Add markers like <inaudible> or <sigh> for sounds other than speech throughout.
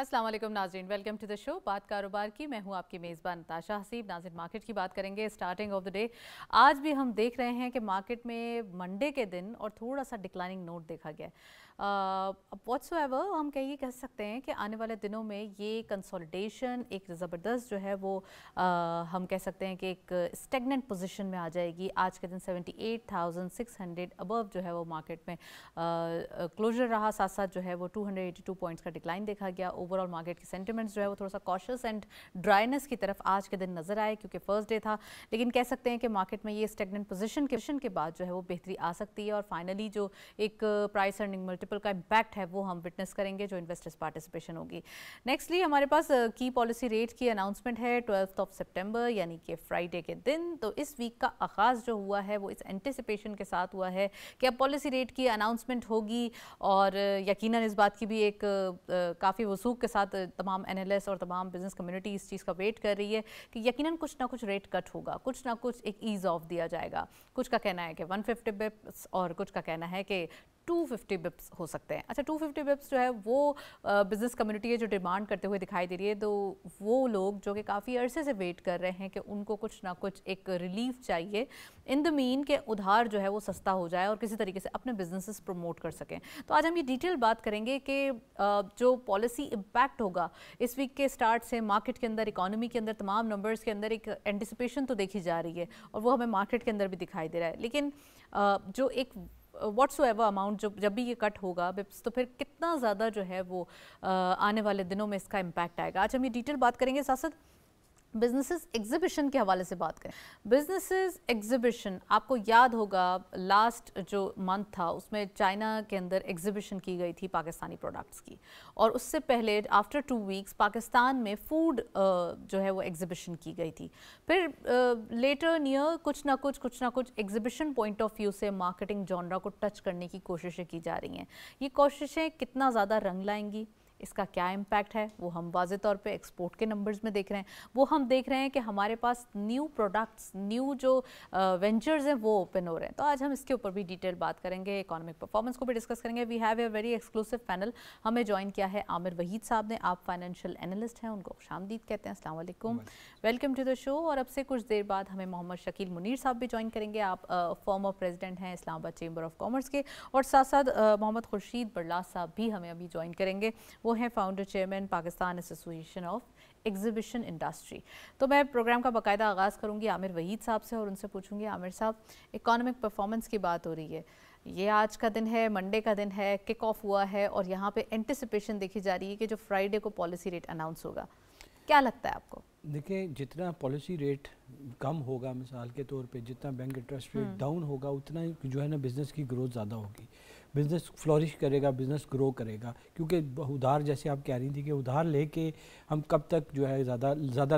अस्सलाम वालेकुम नाजरीन वेलकम टू द शो बात कारोबार की मैं हूं आपकी मेज़बान नताशा हसीब नाजिर मार्केट की बात करेंगे स्टार्टिंग ऑफ द डे आज भी हम देख रहे हैं कि मार्केट में मंडे के दिन और थोड़ा सा डिक्लाइनिंग नोट देखा गया वॉट्स uh, हम कहिए कह सकते हैं कि आने वाले दिनों में ये कंसोलिडेशन एक ज़बरदस्त जो है वो uh, हम कह सकते हैं कि एक स्टेगनेंट पोजीशन में आ जाएगी आज के दिन 78,600 अबव जो है वो मार्केट में क्लोजर uh, रहा साथ साथ जो है वो 282 पॉइंट्स का डिक्लाइन देखा गया ओवरऑल मार्केट के सेंटिमेंट्स जो है वो थोड़ा सा कॉशस एंड ड्राइनेस की तरफ आज के दिन नज़र आए क्योंकि फर्स्ट डे था लेकिन कह सकते हैं कि मार्केट में ये स्टेगनेंट पोजिशन के बाद जो है वो बेहतरी आ सकती है और फाइनली जो एक प्राइस अर्निंग मल्टीपल प्रिंसिपल का इम्पैक्ट है वो हम विटनेस करेंगे जो इन्वेस्टर्स पार्टिसिपेशन होगी नेक्स्टली हमारे पास की पॉलिसी रेट की अनाउंसमेंट है ट्वेल्थ ऑफ सेप्टेम्बर यानी कि फ्राइडे के दिन तो इस वीक का आगाज़ जो हुआ है वो इस एंटिसिपेशन के साथ हुआ है कि अब पॉलिसी रेट की अनाउंसमेंट होगी और यकीन इस बात की भी एक काफ़ी वसूख के साथ तमाम एनालिस और तमाम बिजनेस कम्युनिटी इस चीज़ का वेट कर रही है कि यकीन कुछ ना कुछ रेट कट होगा कुछ ना कुछ एक ईज़ ऑफ दिया जाएगा कुछ का कहना है कि 150 फिफ्टी बिप्स और कुछ का कहना है कि 250 बिप्स हो सकते हैं अच्छा 250 बिप्स जो है वो बिज़नेस कम्युनिटी है जो डिमांड करते हुए दिखाई दे रही है तो वो लोग जो कि काफ़ी अरसे से वेट कर रहे हैं कि उनको कुछ ना कुछ एक रिलीफ चाहिए इन द मीन के उधार जो है वो सस्ता हो जाए और किसी तरीके से अपने बिजनेसेस प्रमोट कर सकें तो आज हम ये डिटेल बात करेंगे कि जो पॉलिसी इम्पैक्ट होगा इस वीक के स्टार्ट से मार्केट के अंदर इकोनॉमी के अंदर तमाम नंबर्स के अंदर एक एंटिसिपेशन तो देखी जा रही है और वो हमें मार्केट के अंदर भी दिखाई दे रहा है लेकिन जो एक वट्स अमाउंट जब जब भी ये कट होगा बिप्स तो फिर कितना ज़्यादा जो है वो आने वाले दिनों में इसका इम्पैक्ट आएगा आज हम ये डिटेल बात करेंगे साथ साथ बिजनेसेस एग्जिबिशन के हवाले से बात करें बिजनेसेस एग्जिबिशन आपको याद होगा लास्ट जो मंथ था उसमें चाइना के अंदर एग्जिबिशन की गई थी पाकिस्तानी प्रोडक्ट्स की और उससे पहले आफ्टर टू वीक्स पाकिस्तान में फूड जो है वो एग्जिबिशन की गई थी फिर लेटर नियर कुछ ना कुछ कुछ ना कुछ एग्जिबिशन पॉइंट ऑफ व्यू से मार्केटिंग जॉनरा को टच करने की कोशिशें की जा रही हैं ये कोशिशें कितना ज़्यादा रंग लाएंगी इसका क्या इम्पैक्ट है वो हम वाज तौर पे एक्सपोर्ट के नंबर्स में देख रहे हैं वो हम देख रहे हैं कि हमारे पास न्यू प्रोडक्ट्स न्यू जो वेंचर्स हैं वो ओपन हो रहे हैं तो आज हम इसके ऊपर भी डिटेल बात करेंगे इकोनॉमिक परफॉर्मेंस को भी डिस्कस करेंगे we have a very exclusive panel हमें ज्वाइन किया है आमिर वहीद साहब ने आप फाइनेंशियल एनालिस्ट हैं उनको शामदीद कहते हैं Aslam welcome to the show और अब से कुछ देर बाद हमें मोहम्मद शकील मुनीर साहब भी ज्वाइन करेंगे आप फॉर्मर प्रेजिडेंट हैं इस्लामाबाद चेंबर ऑफ कॉमर्स के और साथ साथ मोहम्मद खुर्शीद बरलास साहब भी हमें अभी ज्वाइन करेंगे वो वो हैं founder chairman Pakistan association of exhibition industry तो मैं प्रोग्राम का बाकायदा आगाज़ करूँगी आमिर वहीद साहब से और उनसे पूछूँगी आमिर साहब इकोनॉमिक परफॉर्मेंस की बात हो रही है ये आज का दिन है मंडे का दिन है किक ऑफ हुआ है और यहाँ पे एंटिसिपेशन देखी जा रही है कि जो फ्राइडे को पॉलिसी रेट अनाउंस होगा क्या लगता है आपको देखिए जितना पॉलिसी रेट कम होगा मिसाल के तौर पे जितना बैंक इंटरेस्ट रेट डाउन होगा उतना ही जो है ना बिज़नेस की ग्रोथ ज़्यादा होगी बिज़नेस फ्लोरिश करेगा बिज़नेस ग्रो करेगा क्योंकि उधार जैसे आप कह रही थी कि उधार लेके हम कब तक जो है ज़्यादा ज़्यादा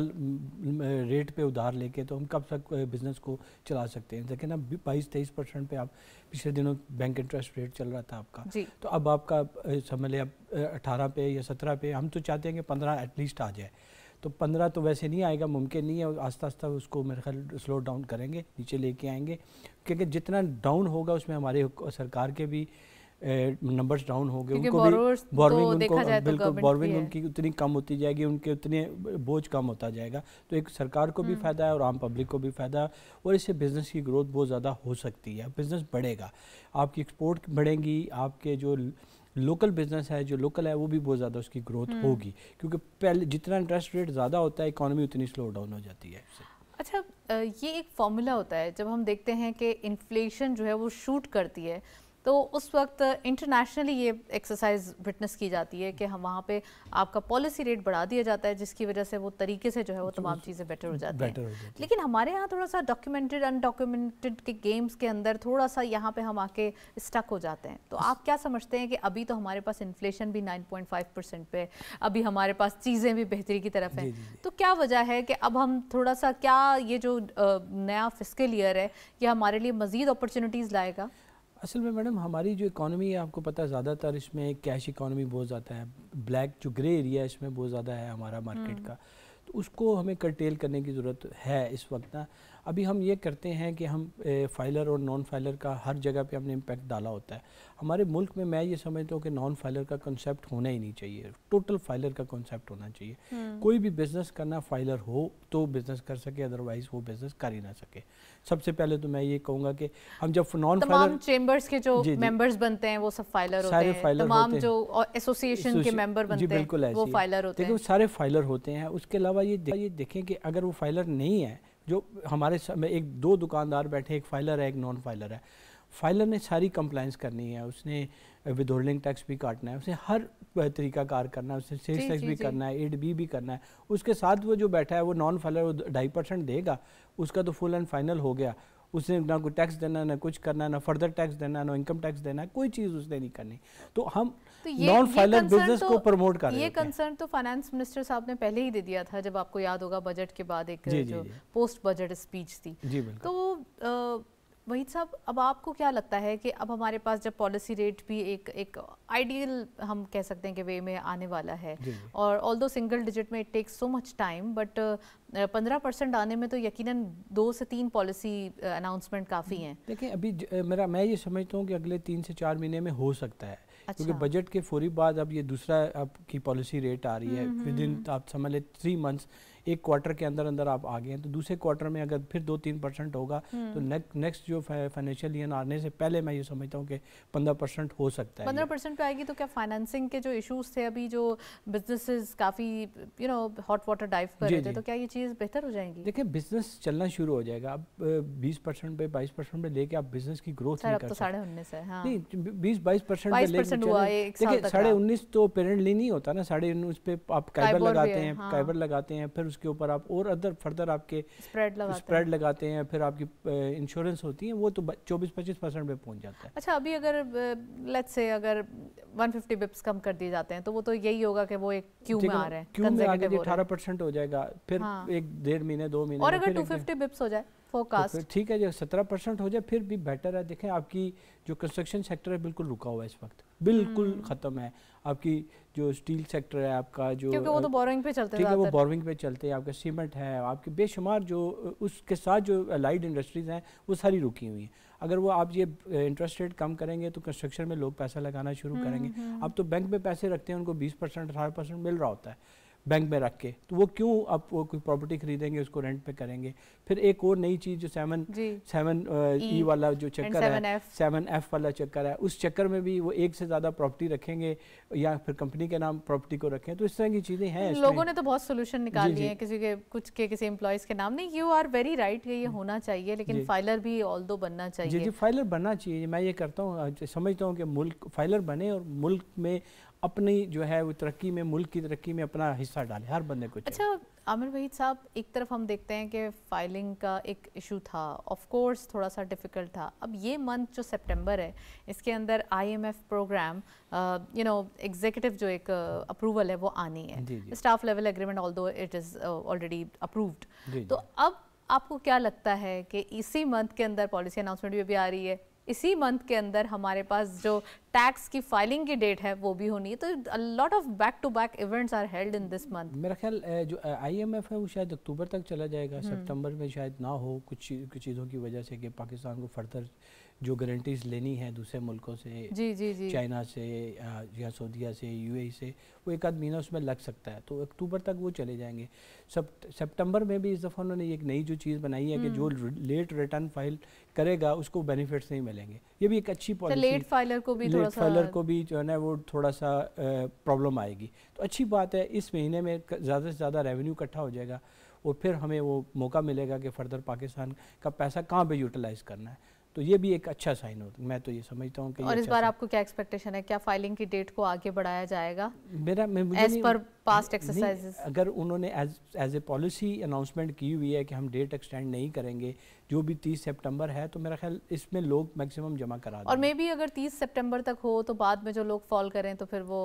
रेट पे उधार लेके तो हम कब तक बिज़नेस को चला सकते हैं देखें ना बाईस तेईस परसेंट पर आप पिछले दिनों बैंक इंटरेस्ट रेट चल रहा था आपका तो अब आपका समझ लें अब अठारह पे या सत्रह पे हम तो चाहते हैं कि पंद्रह एटलीस्ट आ जाए तो पंद्रह तो वैसे नहीं आएगा मुमकिन नहीं है आस्ता आस्ता उसको मेरे ख्याल स्लो डाउन करेंगे नीचे लेके आएंगे क्योंकि जितना डाउन होगा उसमें हमारे सरकार के भी नंबर्स डाउन हो गए उनको भी बॉर्विंग तो उनको तो बिल्कुल बॉर्विंग उनकी उतनी कम होती जाएगी उनके उतने बोझ कम होता जाएगा तो एक सरकार को भी हम्म। फ़ायदा है और आम पब्लिक को भी फ़ायदा है और इससे बिज़नेस की ग्रोथ बहुत ज़्यादा हो सकती है बिज़नेस बढ़ेगा आपकी एक्सपोर्ट बढ़ेंगी आपके जो लोकल बिजनेस है जो लोकल है वो भी बहुत ज़्यादा उसकी ग्रोथ हम्म। होगी क्योंकि पहले जितना इंटरेस्ट रेट ज़्यादा होता है इकोनॉमी उतनी स्लो डाउन हो जाती है अच्छा ये एक फॉर्मूला होता है जब हम देखते हैं कि इन्फ्लेशन जो है वो शूट करती है तो उस वक्त इंटरनेशनली ये एक्सरसाइज विटनेस की जाती है कि हम वहाँ पे आपका पॉलिसी रेट बढ़ा दिया जाता है जिसकी वजह से वो तरीके से जो है वो तमाम चीज़ें बेटर हो जाती हैं लेकिन हमारे यहाँ थोड़ा सा डॉक्यूमेंटेड अनडॉक्यूमेंटेड के गेम्स के अंदर थोड़ा सा यहाँ पे हम आके स्टक हो जाते हैं तो आप क्या समझते हैं कि अभी तो हमारे पास इन्फ्लेशन भी नाइन परसेंट पे अभी हमारे पास चीज़ें भी बेहतरी की तरफ हैं तो क्या वजह है कि अब हम थोड़ा सा क्या ये जो नया फिजिकल ईयर है ये हमारे लिए मज़ीद अपॉर्चुनिटीज़ लाएगा असल में मैडम हमारी जो इकानमी है आपको पता है ज़्यादातर इसमें कैश इकानमी बहुत ज़्यादा है ब्लैक जो ग्रे एरिया इसमें बहुत ज़्यादा है हमारा मार्केट हम्म। का तो उसको हमें कर्टेल करने की ज़रूरत है इस वक्त ना अभी हम ये करते हैं कि हम फाइलर और नॉन फाइलर का हर जगह पे हमने इम्पैक्ट डाला होता है हमारे मुल्क में मैं ये समझता हूँ कि नॉन फाइलर का कंसेप्ट होना ही नहीं चाहिए टोटल फाइलर का कंसेप्ट होना चाहिए हम्म। कोई भी बिज़नेस करना फाइलर हो तो बिज़नेस कर सके अदरवाइज वो बिज़नेस कर ही ना सके सबसे पहले तो मैं ये कहूँगा कि हम जब नॉन फाइलर चेम्बर्स के जो मेम्बर्स बनते हैं वो सब फाइलर सारे फाइलर एसोसिएशन के मेम्बर जी बिल्कुल फाइलर होते हैं सारे फाइलर होते हैं उसके अलावा ये देखें कि अगर वो फाइलर नहीं है जो हमारे एक दो दुकानदार बैठे एक फाइलर है एक नॉन फाइलर है फाइलर ने सारी कंप्लाइंस करनी है उसने विदहोल्डिंग टैक्स भी काटना है उसे हर तरीका कार करना है उसे सेल्स टैक्स भी करना है एड बी भी करना है उसके साथ वो जो बैठा है वो नॉन फाइलर वो ढाई परसेंट देगा उसका तो फुल एंड फाइनल हो गया उसने ना कोई टैक्स देना ना कुछ करना ना फर्दर टैक्स देना ना इनकम टैक्स देना कोई चीज़ उसने नहीं करनी तो हम नॉन फाइलर बिजनेस को प्रमोट कर ये कंसर्न तो फाइनेंस मिनिस्टर साहब ने पहले ही दे दिया था जब आपको याद होगा बजट के बाद एक जो पोस्ट बजट स्पीच थी तो वहीद साहब अब आपको क्या लगता है कि अब हमारे पास जब पॉलिसी रेट भी एक एक आइडियल हम कह सकते हैं कि वे में आने वाला है और ऑल दो सिंगल डिजिट में it takes so much time but पंद्रह परसेंट आने में तो यकीनन दो से तीन पॉलिसी अनाउंसमेंट काफ़ी हैं देखिए अभी मेरा मैं ये समझता हूँ कि अगले तीन से चार महीने में हो सकता है अच्छा। क्योंकि बजट के फौरी बाद अब ये दूसरा आपकी पॉलिसी रेट आ रही है विद हम्म, इन हम्म, हम्म। आप समझ लें थ्री मंथ्स एक क्वार्टर के अंदर अंदर आप आ गए हैं तो दूसरे क्वार्टर में अगर फिर दो तीन परसेंट होगा तो नेक्स्ट हम्म। जो फाइनेंशियल ईयर आने से पहले मैं ये समझता हूँ कि पंद्रह परसेंट हो सकता है पंद्रह परसेंट पे आएगी तो क्या फाइनेंसिंग के जो इशूज थे अभी जो बिजनेस काफ़ी you know hot water dive कर रहे थे तो क्या ये चीज़ बेहतर हो जाएगी देखिए बिजनेस चलना शुरू हो जाएगा अब बीस परसेंट पे बाईस परसेंट पे लेके आप बिजनेस की ग्रोथ नहीं कर तो साढ़े उन्नीस है हाँ। बीस बाईस परसेंट देखिए हाँ। साढ़े उन्नीस तो पेरेंट नहीं होता ना साढ़े उन्नीस पे आप कैबर लगाते हैं कैबर हाँ। लगाते हैं फिर उसके ऊपर आप और अदर फर्दर आपके स्प्रेड लगाते, स्प्रेड हैं। लगाते हैं फिर आपकी इंश्योरेंस होती है वो तो चौबीस पच्चीस परसेंट पे पहुंच जाता है अच्छा अभी अगर लेट्स से अगर 150 फिफ्टी बिप्स कम कर दिए जाते हैं तो वो तो यही होगा कि वो एक क्यू में आ रहे हैं क्यू में आगे अठारह परसेंट हो जाएगा फिर हाँ। एक डेढ़ महीने दो महीने और अगर टू फिफ्टी बिप्स हो जाए फोकास्ट तो ठीक है जो सत्रह परसेंट हो जाए फिर भी बेटर है देखें आपकी जो कंस्ट्रक्शन सेक्टर है बिल्कुल रुका हुआ है इस वक्त बिल्कुल हम्म। ख़त्म है आपकी जो स्टील सेक्टर है आपका जो क्योंकि वो तो बोरिंग पे चलते हैं वो बोरिंग पे चलते हैं आपका सीमेंट है आपके बेशुमार जो उसके साथ जो अलाइड इंडस्ट्रीज़ हैं वो सारी रुकी हुई हैं अगर वो आप ये इंटरेस्ट रेट कम करेंगे तो कंस्ट्रक्शन में लोग पैसा लगाना शुरू हम्म, करेंगे हम्म। अब तो बैंक में पैसे रखते हैं उनको बीस परसेंट अठारह परसेंट मिल रहा होता है बैंक में रख के तो वो क्यों आप वो कोई प्रॉपर्टी खरीदेंगे उसको रेंट पे करेंगे फिर एक और नई चीज़ जो सेवन सेवन ई वाला जो चक्कर है सेवन एफ वाला चक्कर है उस चक्कर में भी वो एक से ज़्यादा प्रॉपर्टी रखेंगे या फिर कंपनी के नाम प्रॉपर्टी को रखें तो इस तरह की चीज़ें हैं लोगों ने तो बहुत सोल्यूशन निकाल लिए हैं किसी के कुछ के किसी एम्प्लॉयज़ के नाम नहीं यू आर वेरी राइट ये होना चाहिए लेकिन फाइलर भी ऑल दो बनना चाहिए जी जी फाइलर बनना चाहिए मैं ये करता हूँ समझता हूँ कि मुल्क फाइलर बने और मुल्क में अपनी जो है वो तरक्की में मुल्क की तरक्की में अपना हिस्सा डाले हर बंदे को अच्छा आमिर वहीद साहब एक तरफ हम देखते हैं कि फाइलिंग का एक इशू था ऑफ कोर्स थोड़ा सा डिफ़िकल्ट था अब ये मंथ जो सितंबर है इसके अंदर IMF program you know executive जो एक अप्रूवल है वो आनी है staff level agreement although it is already approved तो अब आपको क्या लगता है कि इसी मंथ के अंदर पॉलिसी अनाउंसमेंट भी अभी आ रही है इसी मंथ के अंदर हमारे पास जो टैक्स की फाइलिंग की डेट है वो भी होनी है तो lot of back to back events are held in this month मेरा ख्याल जो आईएमएफ है वो शायद अक्टूबर तक चला जाएगा हम्म। सितंबर में शायद ना हो कुछ कुछ चीज़ों की वजह से कि पाकिस्तान को फर्दर जो गारंटीज लेनी है दूसरे मुल्कों से जी जी जी चाइना से या सऊदीया से यूएई e से वो एक आध महीना उसमें लग सकता है तो अक्टूबर तक वो चले जाएंगे सब सेप्टेम्बर में भी इस दफ़ा उन्होंने एक नई जो चीज़ बनाई है कि जो लेट रिटर्न फाइल करेगा उसको बेनिफिट्स नहीं मिलेंगे ये भी एक अच्छी पॉलिसी लेट फाइलर को भी लेट फाइलर को भी जो है ना वो थोड़ा सा प्रॉब्लम आएगी तो अच्छी बात है इस महीने में ज़्यादा से ज़्यादा रेवेन्यू इकट्ठा हो जाएगा और फिर हमें वो मौका मिलेगा कि फ़र्दर पाकिस्तान का पैसा कहाँ पर यूटिलाइज़ करना है तो ये भी एक अच्छा साइन होता मैं तो ये समझता हूँ कि और इस अच्छा बार आपको क्या एक्सपेक्टेशन है क्या फाइलिंग की डेट को आगे बढ़ाया जाएगा मेरा मैं मुझे नहीं, पर पास्ट एक्सरसाइजेस अगर उन्होंने एज ए पॉलिसी अनाउंसमेंट की हुई है कि हम डेट एक्सटेंड नहीं करेंगे जो भी 30 सितंबर है तो मेरा ख्याल इसमें लोग मैक्सिमम जमा करा और मे भी अगर 30 सितंबर तक हो तो बाद में जो लोग फॉल करें तो फिर वो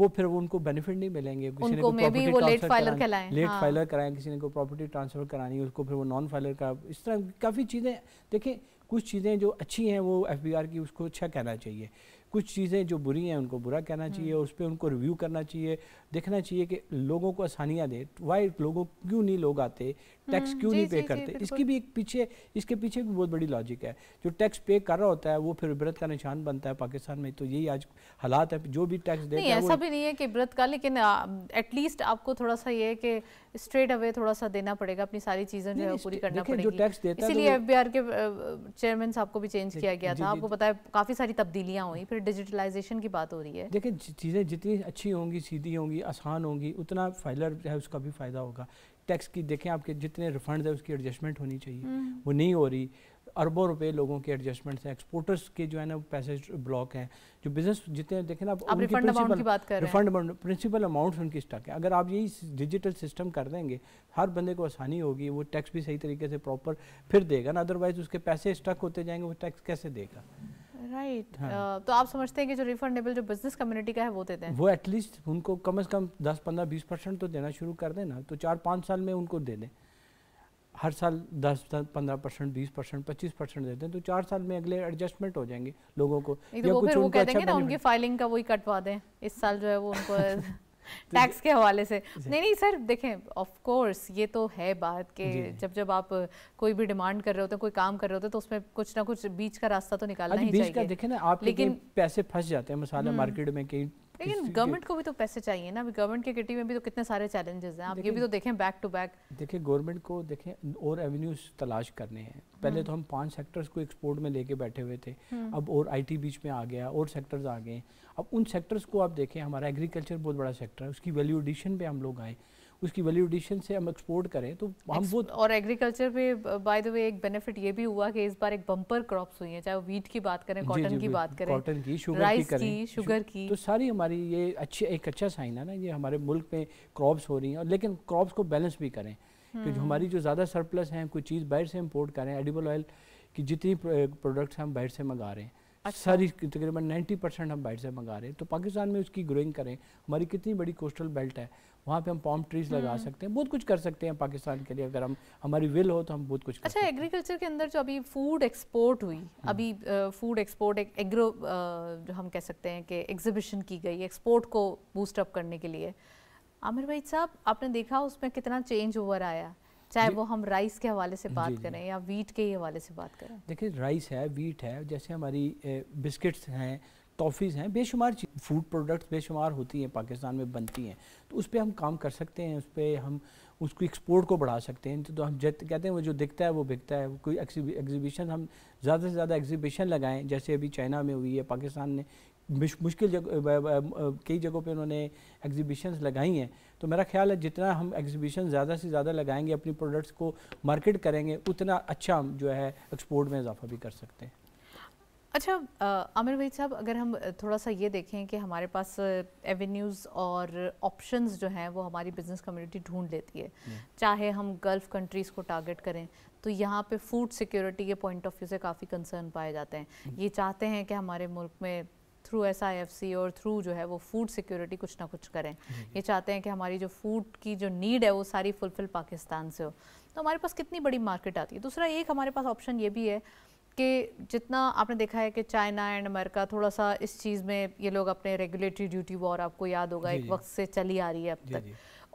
वो फिर वो उनको बेनिफिट नहीं मिलेंगे किसी उनको ने भी वो लेट फाइलर कराएं लेट फाइलर कराएं किसी ने को प्रॉपर्टी ट्रांसफर करानी है उसको फिर वो नॉन फाइलर करा इस तरह काफ़ी चीज़ें देखें कुछ चीज़ें जो अच्छी हैं वो एफ की उसको अच्छा कहना चाहिए कुछ चीज़ें जो बुरी हैं उनको बुरा कहना हम्म। चाहिए उस पर उनको रिव्यू करना चाहिए देखना चाहिए कि लोगों को आसानियाँ दे वाई लोगों क्यों नहीं लोग आते टैक्स हम्म, क्यों नहीं पे करते इसकी भी एक पीछे इसके पीछे भी बहुत बड़ी लॉजिक है जो टैक्स पे कर रहा होता है वो फिर इबरत का निशान बनता है पाकिस्तान में तो यही आज हालात है जो भी टैक्स देता है ऐसा भी नहीं है कि इबरत का लेकिन एटलीस्ट आपको थोड़ा सा ये है कि स्ट्रेट अवे थोड़ा सा देना पड़ेगा अपनी सारी चीज़ें जो है पूरी करना पड़ेगी जो टैक्स देता तो इसीलिए एफबीआर के चेयरमैन साहब को भी चेंज किया गया था आपको पता है काफ़ी सारी तब्दीलियां हुई फिर डिजिटलाइजेशन की बात हो रही है देखिए चीज़ें जितनी अच्छी होंगी सीधी होंगी आसान होंगी उतना फाइलर है उसका भी फ़ायदा होगा टैक्स की देखें आपके जितने रिफंड है उसकी एडजस्टमेंट होनी चाहिए हम्म। वो नहीं हो रही अरबों रुपए लोगों के एडजस्टमेंट्स हैं एक्सपोर्टर्स के जो है ना पैसे ब्लॉक हैं जो बिजनेस जितने देखें ना आप रिफंड अमाउंट की बात कर रिफंड प्रिंसिपल अमाउंट उनकी स्टक है अगर आप यही डिजिटल सिस्टम कर देंगे हर बंदे को आसानी होगी वो टैक्स भी सही तरीके से प्रॉपर फिर देगा ना अदरवाइज उसके पैसे स्टक होते जाएंगे वो टैक्स कैसे देगा राइट right. हाँ. uh, तो आप समझते हैं कि जो रिफंडेबल जो बिजनेस कम्युनिटी का है वो देते हैं वो एटलीस्ट उनको कम से कम 10 15 20 परसेंट तो देना शुरू कर दें ना तो चार पाँच साल में उनको दे दें हर साल 10 पंद्रह परसेंट बीस परसेंट पच्चीस परसेंट देते हैं तो चार साल में अगले एडजस्टमेंट हो जाएंगे लोगों को तो या कुछ उनको अच्छा उनकी फाइलिंग का वही कटवा दें इस साल जो है वो <laughs> उनको तो टैक्स के हवाले से नहीं नहीं सर देखें ऑफ कोर्स ये तो है बात कि जब जब आप कोई भी डिमांड कर रहे होते हैं कोई काम कर रहे होते हैं तो उसमें कुछ ना कुछ बीच का रास्ता तो निकालना हाँ ही चाहिए देखें ना आप लेकिन पैसे फंस जाते हैं मसाला हम्म। मार्केट में कहीं लेकिन गवर्नमेंट को भी तो पैसे चाहिए ना अभी गवर्नमेंट के किटी में भी तो कितने सारे चैलेंजेस हैं आप ये भी तो देखें बैक टू बैक देखिए गवर्नमेंट को देखें और एवेन्यूज तलाश करने हैं पहले हम्म। तो हम पांच सेक्टर्स को एक्सपोर्ट में लेके बैठे हुए थे हम्म। अब और आईटी बीच में आ गया और सेक्टर्स आ गए अब उन सेक्टर्स को आप देखें हमारा एग्रीकल्चर बहुत बड़ा सेक्टर है उसकी वैल्यू एडिशन पे हम लोग आए उसकी वैल्यूडेशन से हम एक्सपोर्ट करें तो हम वो और एग्रीकल्चर में बाय द वे एक बेनिफिट ये भी हुआ कि इस बार एक बम्पर क्रॉप्स हुई हैं चाहे वीट की बात करें कॉटन की बात करें कॉटन की शुगर की करें शुगर की तो सारी हमारी ये अच्छी एक अच्छा साइन है ना ये हमारे मुल्क में क्रॉप्स हो रही हैं और लेकिन क्रॉप्स को बैलेंस भी करें कि जो हम्म। हमारी जो ज़्यादा सरप्लस हैं कोई चीज़ बाहर से इम्पोर्ट करें एडिबल ऑयल की जितनी प्रोडक्ट्स हम बाहर से मंगा रहे हैं अच्छा। सारी तकरीबन 90 परसेंट हम बाहर से मंगा रहे हैं तो पाकिस्तान में उसकी ग्रोइंग करें हमारी कितनी बड़ी कोस्टल बेल्ट है वहाँ पे हम पॉम ट्रीज लगा हम्म। सकते हैं बहुत कुछ कर सकते हैं पाकिस्तान के लिए अगर हम हमारी विल हो तो हम बहुत कुछ कर अच्छा एग्रीकल्चर के अंदर जो अभी फूड एक्सपोर्ट हुई हाँ। अभी फूड एक्सपोर्ट एक एग्रो जो हम कह सकते हैं कि एग्जिबिशन की गई एक्सपोर्ट को बूस्टअप करने के लिए आमिर भाई साहब आपने देखा उसमें कितना चेंज ओवर आया चाहे वो हम राइस के हवाले से बात करें या वीट के हवाले से बात करें देखिए राइस है वीट है जैसे हमारी बिस्किट्स हैं तोहफ़ीज़ हैं बेशुमार फूड प्रोडक्ट्स बेशुमार होती हैं पाकिस्तान में बनती हैं तो उस पर हम काम कर सकते हैं उस पर हम उसको एक्सपोर्ट को बढ़ा सकते हैं तो हम जत कहते हैं वो जो दिखता है वो बिकता है कोई एग्जीबिशन हम ज़्यादा से ज़्यादा एग्जीबिशन लगाएं जैसे अभी चाइना में हुई है पाकिस्तान ने मुश्किल जगह कई जगहों पे उन्होंने एग्जीबिशन लगाई हैं तो मेरा ख्याल है जितना हम एग्जीबिशन ज़्यादा से ज़्यादा लगाएंगे अपनी प्रोडक्ट्स को मार्केट करेंगे उतना अच्छा हम जो है एक्सपोर्ट में इजाफा भी कर सकते हैं अच्छा आमिर भाई साहब अगर हम थोड़ा सा ये देखें कि हमारे पास एवेन्यूज़ और ऑप्शंस जो हैं वो हमारी बिज़नेस कम्युनिटी ढूंढ लेती है हम्म। चाहे हम गल्फ़ कंट्रीज़ को टारगेट करें तो यहाँ पे फूड सिक्योरिटी के पॉइंट ऑफ व्यू से काफ़ी कंसर्न पाए जाते हैं हम्म। ये चाहते हैं कि हमारे मुल्क में through S I F C और थ्रू जो है वो फूड सिक्योरिटी कुछ ना कुछ करें हम्म। ये चाहते हैं कि हमारी जो फूड की जो नीड है वो सारी फुलफ़िल पाकिस्तान से हो तो हमारे पास कितनी बड़ी मार्केट आती है दूसरा एक हमारे पास ऑप्शन ये भी है कि जितना आपने देखा है कि चाइना एंड अमेरिका थोड़ा सा इस चीज़ में ये लोग अपने रेगुलेटरी ड्यूटी वॉर आपको याद होगा एक वक्त से चली आ रही है अब तक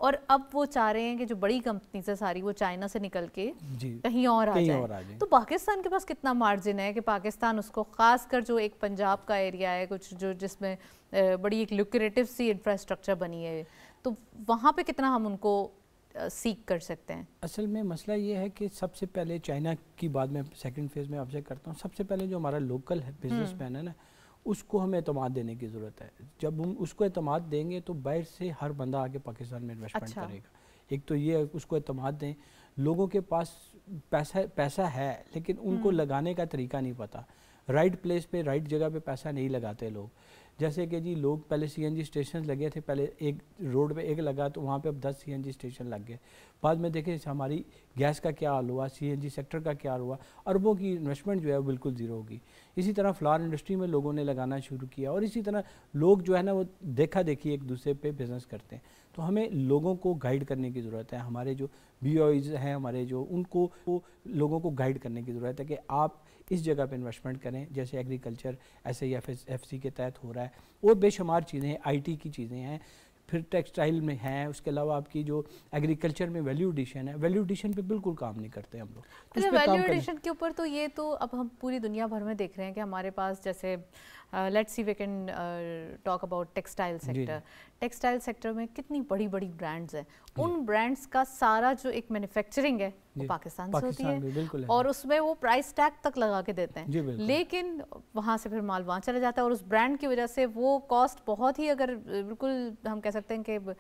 और अब वो चाह रहे हैं कि जो बड़ी कंपनीज है सारी वो चाइना से निकल के कहीं और आ जाए तो पाकिस्तान के पास कितना मार्जिन है कि पाकिस्तान उसको खास कर जो एक पंजाब का एरिया है कुछ जो जिसमें बड़ी एक लुक्रेटिव सी इंफ्रास्ट्रक्चर बनी है तो वहाँ पे कितना हम उनको सीख कर सकते हैं असल में मसला ये है कि सबसे पहले चाइना की बात में सेकंड फेज़ में आपसे करता हूँ सबसे पहले जो हमारा लोकल है बिजनेस मैन हम्म। है ना उसको हमें अतमाद देने की ज़रूरत है जब हम उसको अतमाद देंगे तो बाहर से हर बंदा आके पाकिस्तान में इन्वेस्टमेंट अच्छा। करेगा एक तो ये उसको अतमाद दें लोगों के पास पैसा पैसा है लेकिन उनको हम्म। लगाने का तरीका नहीं पता राइट प्लेस पे राइट जगह पे पैसा नहीं लगाते लोग जैसे कि जी लोग पहले सीएनजी स्टेशन लगे थे पहले एक रोड पे एक लगा तो वहाँ पे अब एन सीएनजी स्टेशन लग गए बाद में देखें हमारी गैस का क्या हाल हुआ सीएनजी सेक्टर का क्या हुआ अरबों की इन्वेस्टमेंट जो है वो बिल्कुल ज़ीरो होगी इसी तरह फ्लावर इंडस्ट्री में लोगों ने लगाना शुरू किया और इसी तरह लोग जो है ना वो देखा देखी एक दूसरे पर बिज़नेस करते हैं तो हमें लोगों को गाइड करने की ज़रूरत है हमारे जो बी हैं हमारे जो उनको वो लोगों को गाइड करने की ज़रूरत है कि आप इस जगह पे इन्वेस्टमेंट करें जैसे एग्रीकल्चर ऐसे ही एफ के तहत हो रहा है और बेशुमार चीज़ें हैं आई की चीज़ें हैं फिर टेक्सटाइल में हैं उसके अलावा आपकी जो एग्रीकल्चर में वैल्यू एडिशन है वैल्यू एडिशन पे बिल्कुल काम नहीं करते हम लोग तो वैल्यू एडिशन के ऊपर तो ये तो अब हम पूरी दुनिया भर में देख रहे हैं कि हमारे पास जैसे let's see we can talk about textile sector textile sector में कितनी बड़ी बड़ी ब्रांड्स हैं उन ब्रांड्स का सारा जो एक मैन्युफैक्चरिंग है वो पाकिस्तान, से होती है और उसमें वो प्राइस टैग तक लगा के देते हैं लेकिन वहाँ से फिर माल वहाँ चला जाता है और उस ब्रांड की वजह से वो कॉस्ट बहुत ही अगर बिल्कुल हम कह सकते हैं कि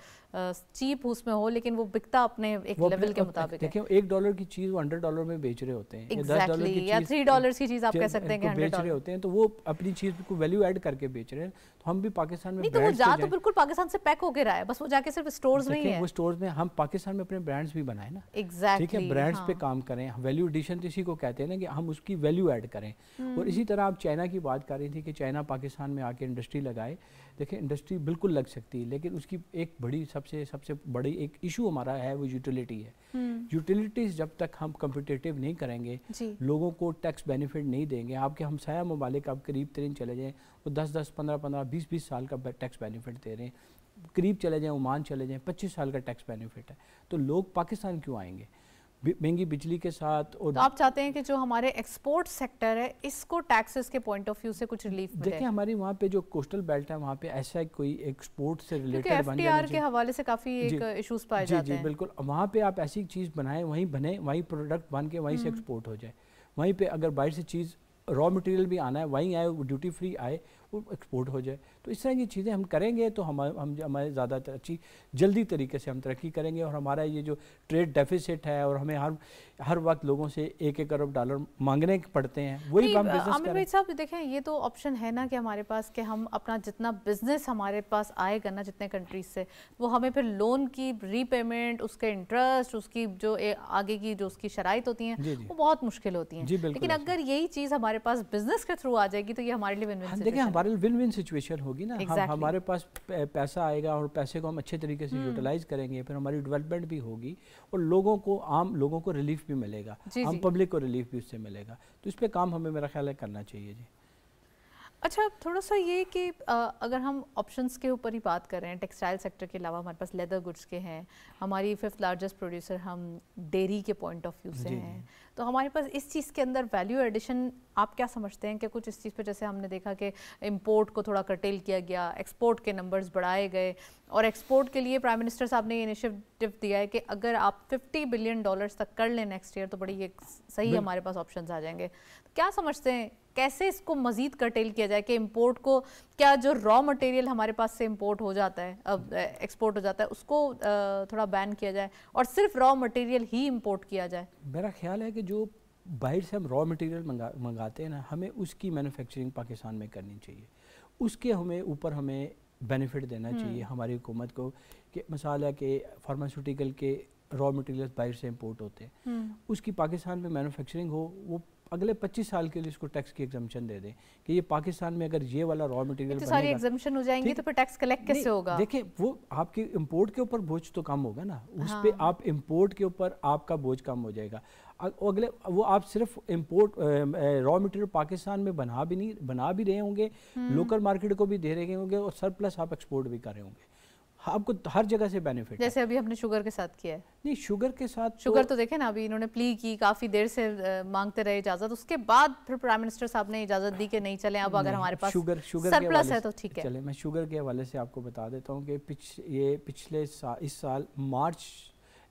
चीप उसमें हो लेकिन वो बिकता अपने एक लेवल के मुताबिक देखिए एक डॉलर की चीज़ वो हंड्रेड डॉलर में बेच रहे होते हैं एग्जैक्टली या थ्री डॉलर की चीज़ आप कह सकते हैं कि हंड्रेड डॉलर होते हैं तो वो अपनी चीज़ को वैल्यू एड करके बेच रहे हैं तो हम भी पाकिस्तान में तो वो जा तो बिल्कुल पाकिस्तान पाकिस्तान से पैक होके रहा है बस वो जाके सिर्फ स्टोर्स में ही है वो स्टोर्स में हम पाकिस्तान में अपने ब्रांड्स भी बनाए ना एग्जैक्टली ठीक है ब्रांड्स पे हाँ। काम करें वैल्यू एडिशन तो इसी को कहते हैं ना कि हम उसकी वैल्यू ऐड करें हम्म। और इसी तरह आप चाइना की बात कर रही थी कि चाइना पाकिस्तान में आके इंडस्ट्री लगाए देखिए इंडस्ट्री बिल्कुल लग सकती है लेकिन उसकी एक बड़ी सबसे सबसे बड़ी एक इशू हमारा है वो यूटिलिटी है यूटिलिटीज हम्म। जब तक हम कम्पिटेटिव नहीं करेंगे लोगों को टैक्स बेनिफिट नहीं देंगे आपके हमसाया ममालिक आप करीब तरीन चले जाएँ वो दस दस पंद्रह पंद्रह बीस बीस साल का टैक्स बेनिफिट दे रहे हैं करीब चले जाएँ ओमान चले जाएँ पच्चीस साल का टैक्स बेनिफिट है तो लोग पाकिस्तान क्यों आएंगे महंगी बिजली के साथ और तो आप चाहते हैं कि जो हमारे एक्सपोर्ट सेक्टर है इसको टैक्सेस के पॉइंट ऑफ व्यू से कुछ रिलीफ मिले देखिए हमारी वहाँ पे जो कोस्टल बेल्ट है वहाँ पे ऐसा कोई एक्सपोर्ट से रिलेटेड बन के हवाले से काफी एक इश्यूज पाए जाते हैं जी बिल्कुल वहाँ पे आप ऐसी चीज़ बनाए वहीं बने वहीं प्रोडक्ट बन के वहीं से एक्सपोर्ट हम्म। हो जाए वहीं पर अगर बाहर से चीज़ रॉ मटेरियल भी आना है वहीं आए ड्यूटी फ्री आए वो एक्सपोर्ट हो जाए तो इस तरह की चीज़ें हम करेंगे तो हम हम हमारे ज़्यादा अच्छी जल्दी तरीके से हम तरक्की करेंगे और हमारा ये जो ट्रेड डेफिसिट है और हमें हर हर वक्त लोगों से एक एक अरब डॉलर मांगने पड़ते हैं वही हम भाई साहब देखें ये तो ऑप्शन है ना कि हमारे पास कि हम अपना जितना बिजनेस हमारे पास आएगा ना जितने कंट्रीज से वो हमें फिर लोन की रीपेमेंट उसके इंटरेस्ट उसकी जो आगे की जो उसकी शराइ होती हैं वो बहुत मुश्किल होती हैं लेकिन अगर यही चीज़ हमारे पास बिजनेस के थ्रू आ जाएगी तो ये हमारे लिए विन विन देखिए हमारे लिए विन विन सिचुएशन होगी होगी ना exactly. हम हमारे पास पैसा आएगा और पैसे को हम अच्छे तरीके से यूटिलाइज hmm. करेंगे फिर हमारी डेवलपमेंट भी होगी और लोगों को आम लोगों को रिलीफ भी मिलेगा आम पब्लिक को रिलीफ भी उससे मिलेगा तो इस पर काम हमें मेरा ख्याल है करना चाहिए जी अच्छा थोड़ा सा ये कि अगर हम ऑप्शंस के ऊपर ही बात कर रहे हैं टेक्सटाइल सेक्टर के अलावा हमारे पास लेदर गुड्स के हैं हमारी फिफ्थ लार्जेस्ट प्रोड्यूसर हम डेयरी के पॉइंट ऑफ व्यू से हैं तो हमारे पास इस चीज़ के अंदर वैल्यू एडिशन आप क्या समझते हैं कि कुछ इस चीज़ पर जैसे हमने देखा कि इम्पोर्ट को थोड़ा कटेल किया गया एक्सपोर्ट के नंबर्स बढ़ाए गए और एक्सपोर्ट के लिए प्राइम मिनिस्टर साहब ने ये इनिशिएटिव दिया है कि अगर आप 50 बिलियन डॉलर्स तक कर लें नेक्स्ट ईयर तो बड़ी ये सही हमारे पास ऑप्शन आ जाएंगे क्या समझते हैं कैसे इसको मजीद कटेल किया जाए कि इम्पोर्ट को क्या जो रॉ मटेरियल हमारे पास से इम्पोर्ट हो जाता है अब एक्सपोर्ट हो जाता है उसको थोड़ा बैन किया जाए और सिर्फ रॉ मटेरियल ही इम्पोर्ट किया जाए मेरा ख्याल है कि जो बाहर से हम रॉ मटेरियल मंगा मंगाते हैं ना हमें उसकी मैनुफेक्चरिंग पाकिस्तान में करनी चाहिए उसके हमें ऊपर हमें बेनिफिट देना हम्म। चाहिए हमारी हुकूमत को कि मसाला के फार्मास्यूटिकल के रॉ मटेरियल बाहर से इम्पोर्ट होते हैं हम्म। उसकी पाकिस्तान में मैन्युफैक्चरिंग हो वो अगले 25 साल के लिए इसको टैक्स की एग्जामेशन दे दें कि ये पाकिस्तान में अगर ये वाला रॉ मटेरियल तो सारी एग्जामेशन हो जाएंगी तो फिर टैक्स कलेक्ट कैसे होगा देखिए वो आपके इम्पोर्ट के ऊपर बोझ तो कम होगा ना उस पर हाँ। आप इम्पोर्ट के ऊपर आपका बोझ कम हो जाएगा अगले वो आप सिर्फ इंपोर्ट रॉ मटेरियल पाकिस्तान में बना भी नहीं बना भी रहे होंगे लोकल हम्म। मार्केट को भी दे रहे होंगे और सरप्लस आप एक्सपोर्ट भी कर रहे होंगे आपको तो हर जगह से बेनिफिट जैसे अभी हमने शुगर के साथ किया है नहीं शुगर के साथ शुगर तो, तो देखे ना अभी इन्होंने प्ली की काफी देर से मांगते रहे इजाजत उसके बाद फिर प्राइम मिनिस्टर साहब ने इजाजत दी कि नहीं चले अब अगर हमारे पास शुगर शुगर सरप्लस है तो ठीक है चले मैं शुगर के हवाले से आपको बता देता हूँ कि पिछ, ये पिछले सा, इस साल मार्च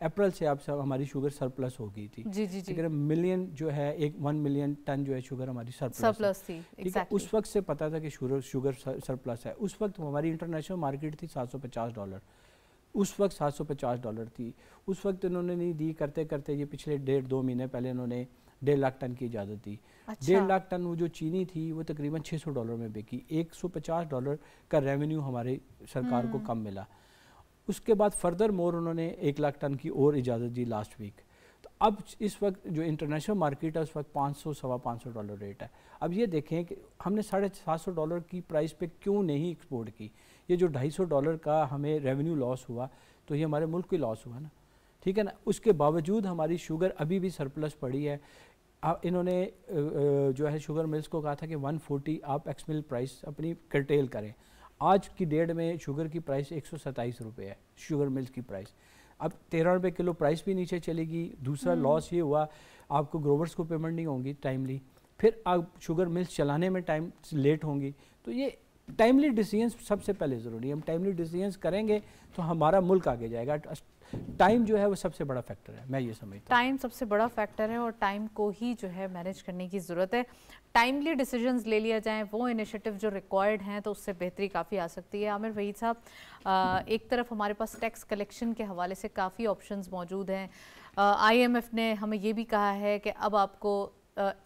अप्रैल से आप सब हमारी शुगर सरप्लस हो गई थी जी जी जी अगर मिलियन जो है एक वन मिलियन टन जो है शुगर हमारी सरप्लस सरप्लस थी ठीक exactly. है उस वक्त से पता था कि शुगर शुगर सरप्लस है उस वक्त हमारी इंटरनेशनल मार्केट थी 750 डॉलर उस वक्त 750 डॉलर थी उस वक्त इन्होंने नहीं दी करते करते ये पिछले डेढ़ दो महीने पहले इन्होंने डेढ़ लाख टन की इजाज़त दी अच्छा। डेढ़ लाख टन वो जो चीनी थी वो तकरीबन 600 डॉलर में बिकी 150 डॉलर का रेवेन्यू हमारे सरकार को हम्म। कम मिला उसके बाद फर्दर मोर उन्होंने एक लाख टन की और इजाज़त दी लास्ट वीक तो अब इस वक्त जो इंटरनेशनल मार्केट है उस वक्त पाँच सौ सवा पाँच सौ डॉलर रेट है अब ये देखें कि हमने साढ़े सात सौ डॉलर की प्राइस पे क्यों नहीं एक्सपोर्ट की ये जो ढाई सौ डॉलर का हमें रेवेन्यू लॉस हुआ तो ये हमारे मुल्क को लॉस हुआ ना ठीक है ना उसके बावजूद हमारी शुगर अभी भी सरप्लस पड़ी है इन्होंने जो है शुगर मिल्स को कहा था कि 140 आप मिल प्राइस अपनी कर्टेल करें आज की डेट में शुगर की प्राइस एक सौ रुपये है शुगर मिल्स की प्राइस अब तेरह रुपये किलो प्राइस भी नीचे चलेगी दूसरा लॉस हम्म। ये हुआ आपको ग्रोवर्स को पेमेंट नहीं होंगी टाइमली फिर आप शुगर मिल्स चलाने में टाइम लेट होंगी तो ये टाइमली डिसीजन सबसे पहले ज़रूरी है हम टाइमली डिसीजन करेंगे तो हमारा मुल्क आगे जाएगा टाइम जो है वो सबसे बड़ा फैक्टर है मैं ये समझता हूँ टाइम सबसे बड़ा फैक्टर है और टाइम को ही जो है मैनेज करने की ज़रूरत है टाइमली डिसीजंस ले लिया जाए वो इनिशिएटिव जो रिक्वायर्ड हैं तो उससे बेहतरी काफ़ी आ सकती है आमिर वही साहब एक तरफ हमारे पास टैक्स कलेक्शन के हवाले से काफ़ी ऑप्शन मौजूद हैं एफ ने हमें ये भी कहा है कि अब आपको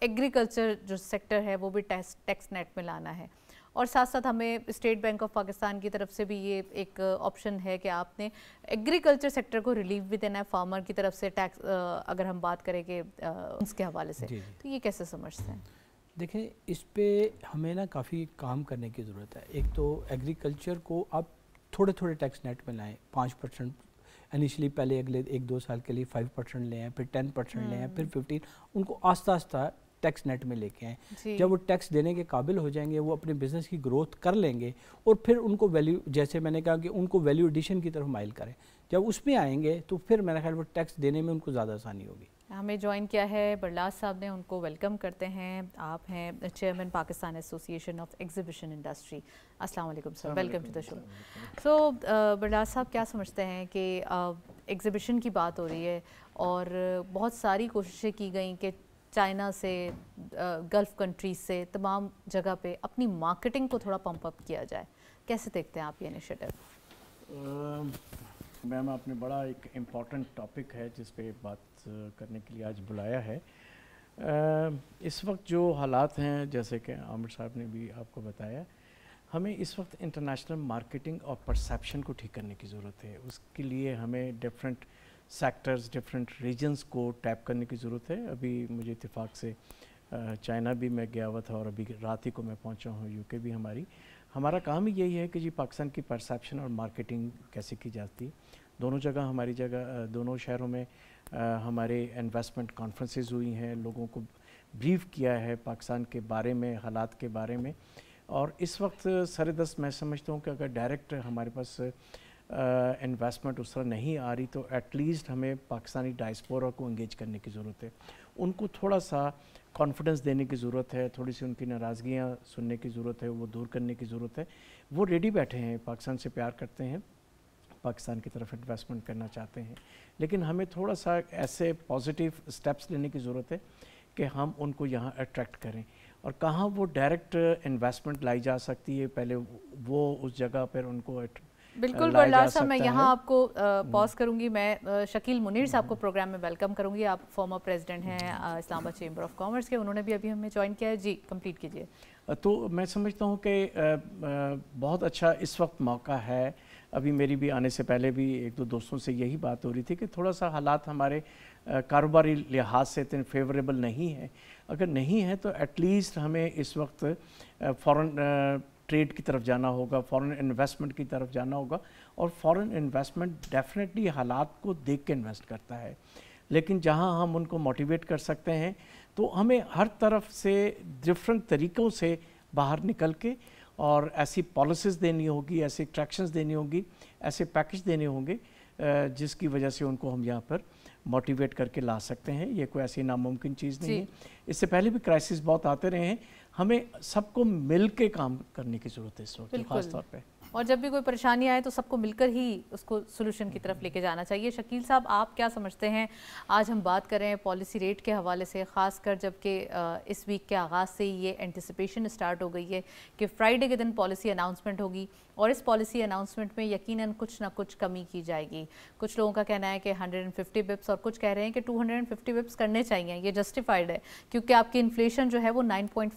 एग्रीकल्चर जो सेक्टर है वो भी टैक्स टैक्स नेट में लाना है और साथ साथ हमें स्टेट बैंक ऑफ पाकिस्तान की तरफ से भी ये एक ऑप्शन है कि आपने एग्रीकल्चर सेक्टर को रिलीफ भी देना है फार्मर की तरफ से टैक्स अगर हम बात करें कि उसके हवाले से तो ये कैसे समझते हैं देखें इस पर हमें ना काफ़ी काम करने की ज़रूरत है एक तो एग्रीकल्चर को आप थोड़े थोड़े टैक्स नेट में लाएँ पाँच परसेंट इनिशली पहले अगले एक दो साल के लिए फाइव परसेंट लें फिर टेन परसेंट लें फिर हम्म। फिफ्टीन उनको आस्ता आस्ता टैक्स नेट में लेके आए जब वो टैक्स देने के काबिल हो जाएंगे वो अपने बिजनेस की ग्रोथ कर लेंगे और फिर उनको वैल्यू जैसे मैंने कहा कि उनको वैल्यू एडिशन की तरफ माइल करें जब उसमें आएंगे तो फिर मेरा ख्याल वो टैक्स देने में उनको ज़्यादा आसानी होगी हमें ज्वाइन किया है बरलाज साहब ने उनको वेलकम करते हैं आप हैं chairman Pakistan association of exhibition industry अस्सलाम वालेकुम sir welcome to the show so Barlas sahab क्या समझते हैं कि एग्जिबिशन की बात हो रही है और बहुत सारी कोशिशें की गई कि चाइना से गल्फ़ कंट्रीज से तमाम जगह पे अपनी मार्केटिंग को थोड़ा पंप अप किया जाए कैसे देखते हैं आप ये इनिशिएटिव मैम आपने बड़ा एक इम्पॉर्टेंट टॉपिक है जिस पे बात करने के लिए आज बुलाया है आ, इस वक्त जो हालात हैं जैसे कि आमिर साहब ने भी आपको बताया हमें इस वक्त इंटरनेशनल मार्केटिंग और परसेप्शन को ठीक करने की ज़रूरत है उसके लिए हमें डिफरेंट सेक्टर्स डिफरेंट रीजन्स को टैप करने की ज़रूरत है अभी मुझे इतफाक़ से चाइना भी मैं गया हुआ था और अभी रात ही को मैं पहुंचा हूं यूके भी हमारी हमारा काम ही यही है कि जी पाकिस्तान की परसेप्शन और मार्केटिंग कैसे की जाती है दोनों जगह हमारी जगह दोनों शहरों में हमारे इन्वेस्टमेंट कॉन्फ्रेंसेज हुई हैं लोगों को ब्रीफ किया है पाकिस्तान के बारे में हालात के बारे में और इस वक्त सर दस मैं समझता हूँ कि अगर डायरेक्ट हमारे पास इन्वेस्टमेंट उस तरह नहीं आ रही तो एटलीस्ट हमें पाकिस्तानी डायस्पोरा को इंगेज करने की ज़रूरत है उनको थोड़ा सा कॉन्फिडेंस देने की ज़रूरत है थोड़ी सी उनकी नाराज़गियाँ सुनने की ज़रूरत है वो दूर करने की ज़रूरत है वो रेडी बैठे हैं पाकिस्तान से प्यार करते हैं पाकिस्तान की तरफ इन्वेस्टमेंट करना चाहते हैं लेकिन हमें थोड़ा सा ऐसे पॉजिटिव स्टेप्स लेने की ज़रूरत है कि हम उनको यहाँ अट्रैक्ट करें और कहाँ वो डायरेक्ट इन्वेस्टमेंट लाई जा सकती है पहले वो उस जगह पर उनको बिल्कुल बरला साहब मैं यहाँ आपको पॉज हम्म। करूँगी मैं शकील मुनीर साहब को प्रोग्राम हम्म। में वेलकम करूँगी आप फॉर्मर प्रेसिडेंट हैं इस्लामाबाद चेंबर ऑफ कॉमर्स के उन्होंने भी अभी हमें ज्वाइन किया है जी कंप्लीट कीजिए तो मैं समझता हूँ कि बहुत अच्छा इस वक्त मौका है अभी मेरी भी आने से पहले भी एक दो दोस्तों से यही बात हो रही थी कि थोड़ा सा हालात हमारे कारोबारी लिहाज से इतने फेवरेबल नहीं है अगर नहीं है तो एटलीस्ट हमें इस वक्त फॉरेन ट्रेड की तरफ जाना होगा फॉरेन इन्वेस्टमेंट की तरफ जाना होगा और फॉरेन इन्वेस्टमेंट डेफिनेटली हालात को देख के इन्वेस्ट करता है लेकिन जहां हम उनको मोटिवेट कर सकते हैं तो हमें हर तरफ से डिफरेंट तरीक़ों से बाहर निकल के और ऐसी पॉलिसीज़ देनी होगी ऐसे ट्रैक्शंस देनी होगी ऐसे पैकेज देने होंगे जिसकी वजह से उनको हम यहाँ पर मोटिवेट करके ला सकते हैं ये कोई ऐसी नामुमकिन चीज़ नहीं है इससे पहले भी क्राइसिस बहुत आते रहे हैं हमें सबको मिल के काम करने की ज़रूरत है इस वक्त खासतौर पर और जब भी कोई परेशानी आए तो सबको मिलकर ही उसको सोल्यूशन की तरफ लेके जाना चाहिए शकील साहब आप क्या समझते हैं आज हम बात कर रहे हैं पॉलिसी रेट के हवाले से ख़ासकर जबकि इस वीक के आगाज़ से ये एंटिसिपेशन स्टार्ट हो गई है कि फ्राइडे के दिन पॉलिसी अनाउंसमेंट होगी और इस पॉलिसी अनाउंसमेंट में यकीनन कुछ ना कुछ कमी की जाएगी कुछ लोगों का कहना है कि 150 बिप्स और कुछ कह रहे हैं कि 250 बिप्स करने चाहिए ये जस्टिफाइड है क्योंकि आपकी इन्फ्लेशन जो है वो 9.5